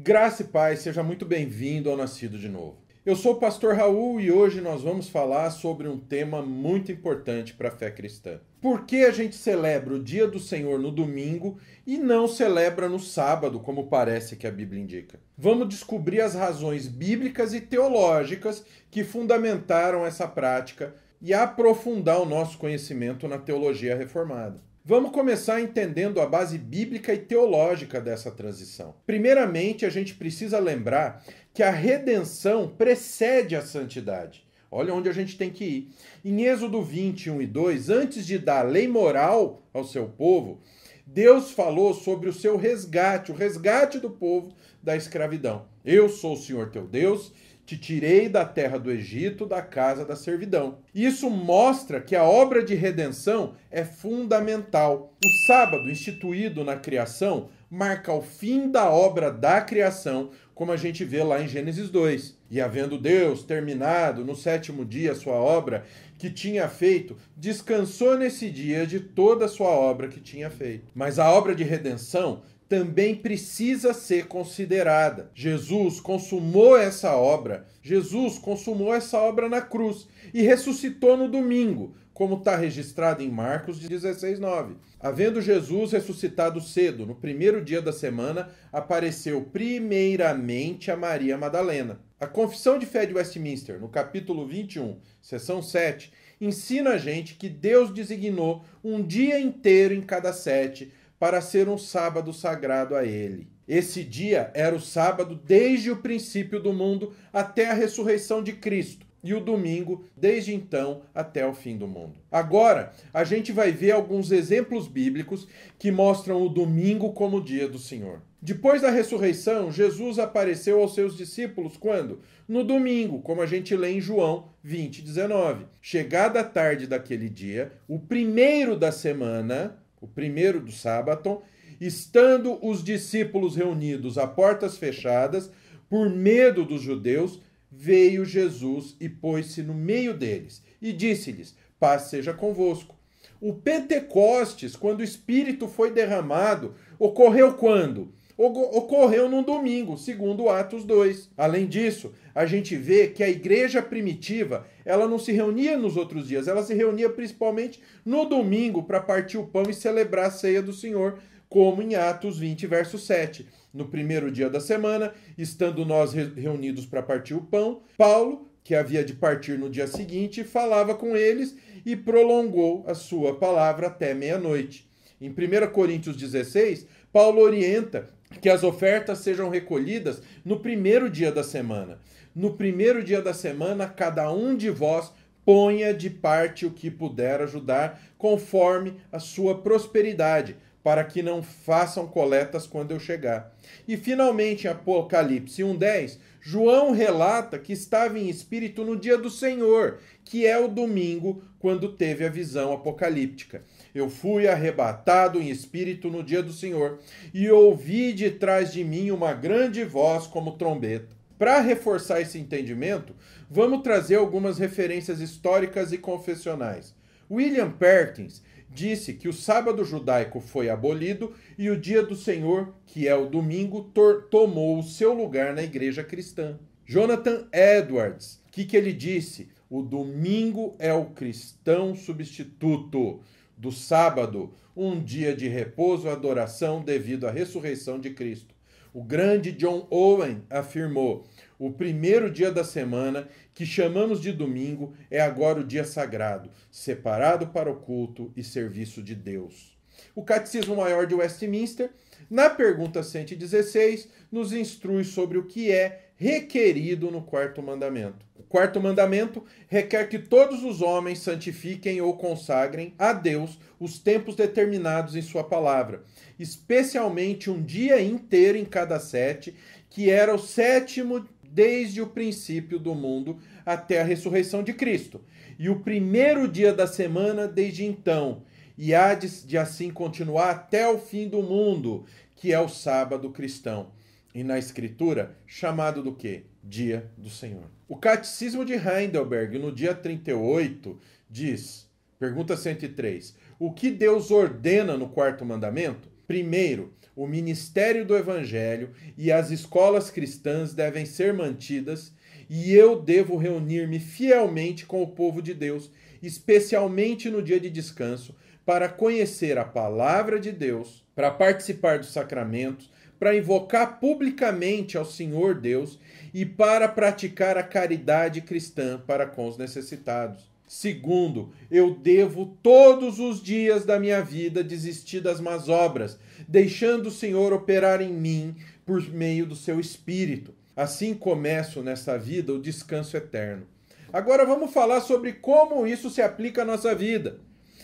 Graça e paz, seja muito bem-vindo ao Nascido de Novo. Eu sou o pastor Raul e hoje nós vamos falar sobre um tema muito importante para a fé cristã. Por que a gente celebra o dia do Senhor no domingo e não celebra no sábado, como parece que a Bíblia indica? Vamos descobrir as razões bíblicas e teológicas que fundamentaram essa prática e aprofundar o nosso conhecimento na teologia reformada. Vamos começar entendendo a base bíblica e teológica dessa transição. Primeiramente, a gente precisa lembrar que a redenção precede a santidade. Olha onde a gente tem que ir. Em Êxodo 21 e 2, antes de dar lei moral ao seu povo, Deus falou sobre o seu resgate, o resgate do povo da escravidão. Eu sou o Senhor teu Deus te tirei da terra do Egito, da casa da servidão. Isso mostra que a obra de redenção é fundamental. O sábado, instituído na criação, marca o fim da obra da criação, como a gente vê lá em Gênesis 2. E havendo Deus terminado no sétimo dia sua obra que tinha feito, descansou nesse dia de toda a sua obra que tinha feito. Mas a obra de redenção também precisa ser considerada. Jesus consumou essa obra, Jesus consumou essa obra na cruz e ressuscitou no domingo, como está registrado em Marcos 16, 9. Havendo Jesus ressuscitado cedo, no primeiro dia da semana, apareceu primeiramente a Maria Madalena. A Confissão de Fé de Westminster, no capítulo 21, seção 7, ensina a gente que Deus designou um dia inteiro em cada sete para ser um sábado sagrado a ele. Esse dia era o sábado desde o princípio do mundo até a ressurreição de Cristo, e o domingo desde então até o fim do mundo. Agora, a gente vai ver alguns exemplos bíblicos que mostram o domingo como o dia do Senhor. Depois da ressurreição, Jesus apareceu aos seus discípulos quando? No domingo, como a gente lê em João 20, 19. Chegada a tarde daquele dia, o primeiro da semana, o primeiro do sábado, estando os discípulos reunidos a portas fechadas, por medo dos judeus, veio Jesus e pôs-se no meio deles e disse-lhes: Paz seja convosco. O Pentecostes, quando o Espírito foi derramado, ocorreu quando? ocorreu num domingo, segundo Atos 2. Além disso, a gente vê que a igreja primitiva, ela não se reunia nos outros dias, ela se reunia principalmente no domingo para partir o pão e celebrar a ceia do Senhor, como em Atos 20, verso 7. No primeiro dia da semana, estando nós reunidos para partir o pão, Paulo, que havia de partir no dia seguinte, falava com eles e prolongou a sua palavra até meia-noite. Em 1 Coríntios 16, Paulo orienta que as ofertas sejam recolhidas no primeiro dia da semana. No primeiro dia da semana, cada um de vós ponha de parte o que puder ajudar, conforme a sua prosperidade para que não façam coletas quando eu chegar. E finalmente, em Apocalipse 1:10, João relata que estava em espírito no dia do Senhor, que é o domingo, quando teve a visão apocalíptica. Eu fui arrebatado em espírito no dia do Senhor, e ouvi de trás de mim uma grande voz como trombeta. Para reforçar esse entendimento, vamos trazer algumas referências históricas e confessionais. William Perkins disse que o sábado judaico foi abolido e o dia do Senhor, que é o domingo, tomou o seu lugar na igreja cristã. Jonathan Edwards, o que, que ele disse? O domingo é o cristão substituto do sábado, um dia de repouso e adoração devido à ressurreição de Cristo. O grande John Owen afirmou o primeiro dia da semana, que chamamos de domingo, é agora o dia sagrado, separado para o culto e serviço de Deus. O Catecismo Maior de Westminster, na pergunta 116, nos instrui sobre o que é requerido no quarto mandamento. O quarto mandamento requer que todos os homens santifiquem ou consagrem a Deus os tempos determinados em Sua palavra, especialmente um dia inteiro em cada sete, que era o sétimo desde o princípio do mundo até a ressurreição de Cristo, e o primeiro dia da semana desde então, e há de, de assim continuar até o fim do mundo, que é o sábado cristão. E na Escritura, chamado do que? Dia do Senhor. O Catecismo de Heidelberg, no dia 38, diz, pergunta 103, o que Deus ordena no quarto mandamento? Primeiro, o ministério do Evangelho e as escolas cristãs devem ser mantidas, e eu devo reunir-me fielmente com o povo de Deus, especialmente no dia de descanso, para conhecer a palavra de Deus, para participar dos sacramentos, para invocar publicamente ao Senhor Deus e para praticar a caridade cristã para com os necessitados. Segundo, eu devo todos os dias da minha vida desistir das más obras, deixando o Senhor operar em mim por meio do seu espírito. Assim começo nesta vida o descanso eterno. Agora vamos falar sobre como isso se aplica à nossa vida.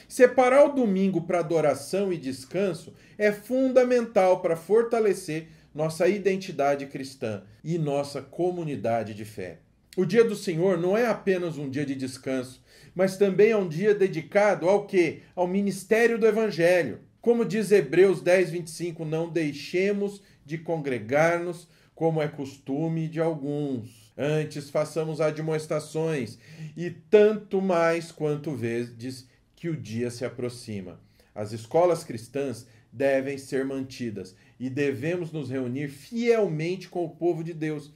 Separar o domingo para adoração e descanso é fundamental para fortalecer nossa identidade cristã e nossa comunidade de fé. O dia do Senhor não é apenas um dia de descanso, mas também é um dia dedicado ao que? Ao ministério do Evangelho. Como diz Hebreus 10, 25, não deixemos de congregar-nos, como é costume de alguns. Antes façamos admoestações, e tanto mais quanto vezes que o dia se aproxima. As escolas cristãs devem ser mantidas e devemos nos reunir fielmente com o povo de Deus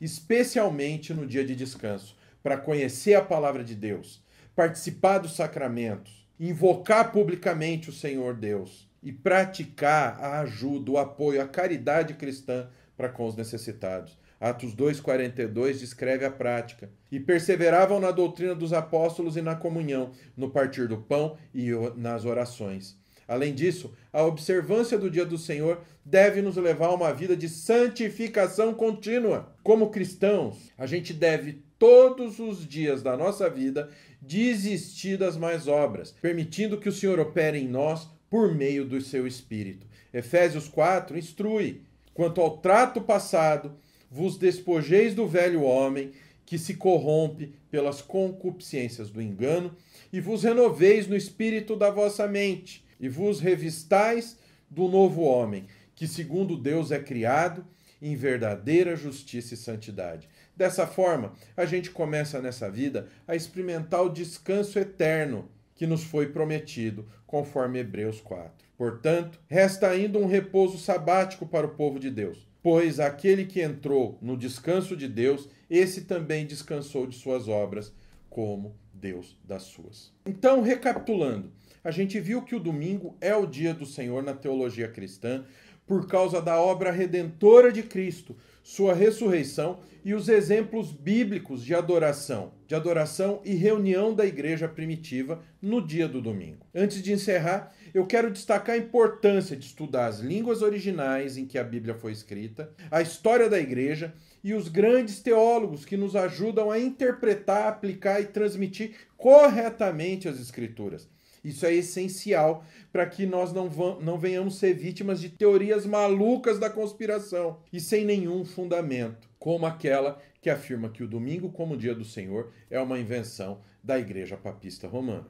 especialmente no dia de descanso, para conhecer a palavra de Deus, participar dos sacramentos, invocar publicamente o Senhor Deus e praticar a ajuda, o apoio, a caridade cristã para com os necessitados. Atos 2,42 descreve a prática. E perseveravam na doutrina dos apóstolos e na comunhão, no partir do pão e nas orações. Além disso, a observância do dia do Senhor deve nos levar a uma vida de santificação contínua. Como cristãos, a gente deve todos os dias da nossa vida desistir das mais obras, permitindo que o Senhor opere em nós por meio do seu espírito. Efésios 4 instrui: quanto ao trato passado, vos despojeis do velho homem que se corrompe pelas concupiscências do engano e vos renoveis no espírito da vossa mente e vos revistais do novo homem, que segundo Deus é criado em verdadeira justiça e santidade. Dessa forma, a gente começa nessa vida a experimentar o descanso eterno que nos foi prometido, conforme Hebreus 4. Portanto, resta ainda um repouso sabático para o povo de Deus, pois aquele que entrou no descanso de Deus, esse também descansou de suas obras, como Deus das suas. Então, recapitulando, a gente viu que o domingo é o dia do Senhor na teologia cristã, por causa da obra redentora de Cristo, sua ressurreição e os exemplos bíblicos de adoração, de adoração e reunião da igreja primitiva no dia do domingo. Antes de encerrar, eu quero destacar a importância de estudar as línguas originais em que a Bíblia foi escrita, a história da igreja e os grandes teólogos que nos ajudam a interpretar, aplicar e transmitir corretamente as escrituras. Isso é essencial para que nós não, não venhamos ser vítimas de teorias malucas da conspiração e sem nenhum fundamento, como aquela que afirma que o domingo, como dia do Senhor, é uma invenção da Igreja Papista Romana.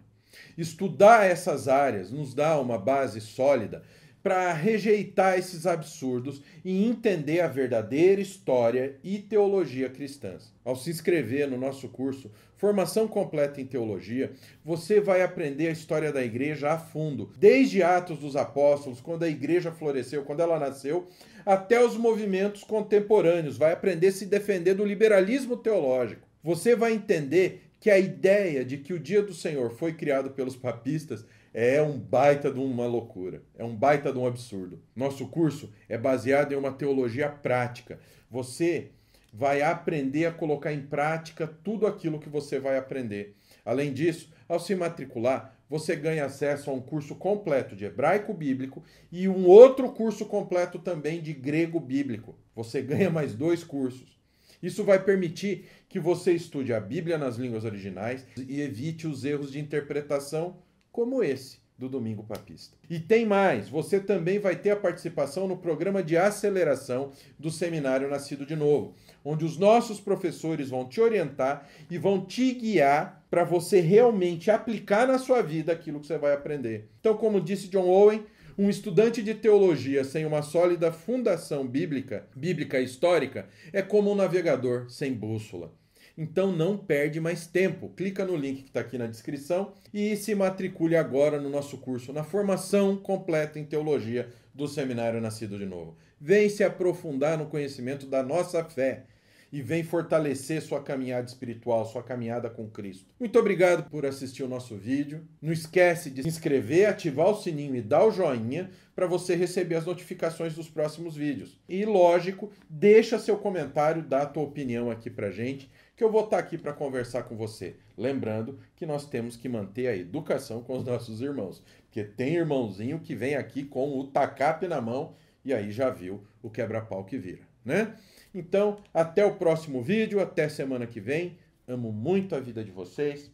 Estudar essas áreas nos dá uma base sólida para rejeitar esses absurdos e entender a verdadeira história e teologia cristãs. Ao se inscrever no nosso curso Formação Completa em Teologia, você vai aprender a história da igreja a fundo, desde Atos dos Apóstolos, quando a igreja floresceu, quando ela nasceu, até os movimentos contemporâneos. Vai aprender a se defender do liberalismo teológico. Você vai entender que a ideia de que o dia do Senhor foi criado pelos papistas é um baita de uma loucura, é um baita de um absurdo. Nosso curso é baseado em uma teologia prática. Você vai aprender a colocar em prática tudo aquilo que você vai aprender. Além disso, ao se matricular, você ganha acesso a um curso completo de hebraico bíblico e um outro curso completo também de grego bíblico. Você ganha mais dois cursos. Isso vai permitir que você estude a Bíblia nas línguas originais e evite os erros de interpretação como esse do Domingo Papista. E tem mais, você também vai ter a participação no programa de aceleração do Seminário Nascido de Novo, onde os nossos professores vão te orientar e vão te guiar para você realmente aplicar na sua vida aquilo que você vai aprender. Então, como disse John Owen, um estudante de teologia sem uma sólida fundação bíblica, bíblica histórica, é como um navegador sem bússola. Então não perde mais tempo. Clica no link que está aqui na descrição e se matricule agora no nosso curso na formação completa em teologia do Seminário Nascido de Novo. Vem se aprofundar no conhecimento da nossa fé e vem fortalecer sua caminhada espiritual, sua caminhada com Cristo. Muito obrigado por assistir o nosso vídeo. Não esquece de se inscrever, ativar o sininho e dar o joinha para você receber as notificações dos próximos vídeos. E lógico, deixa seu comentário, dá a tua opinião aqui pra gente que eu vou estar tá aqui para conversar com você. Lembrando que nós temos que manter a educação com os nossos irmãos, porque tem irmãozinho que vem aqui com o tacape na mão e aí já viu o quebra-pau que vira, né? Então, até o próximo vídeo, até semana que vem. Amo muito a vida de vocês.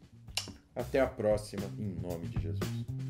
Até a próxima, em nome de Jesus.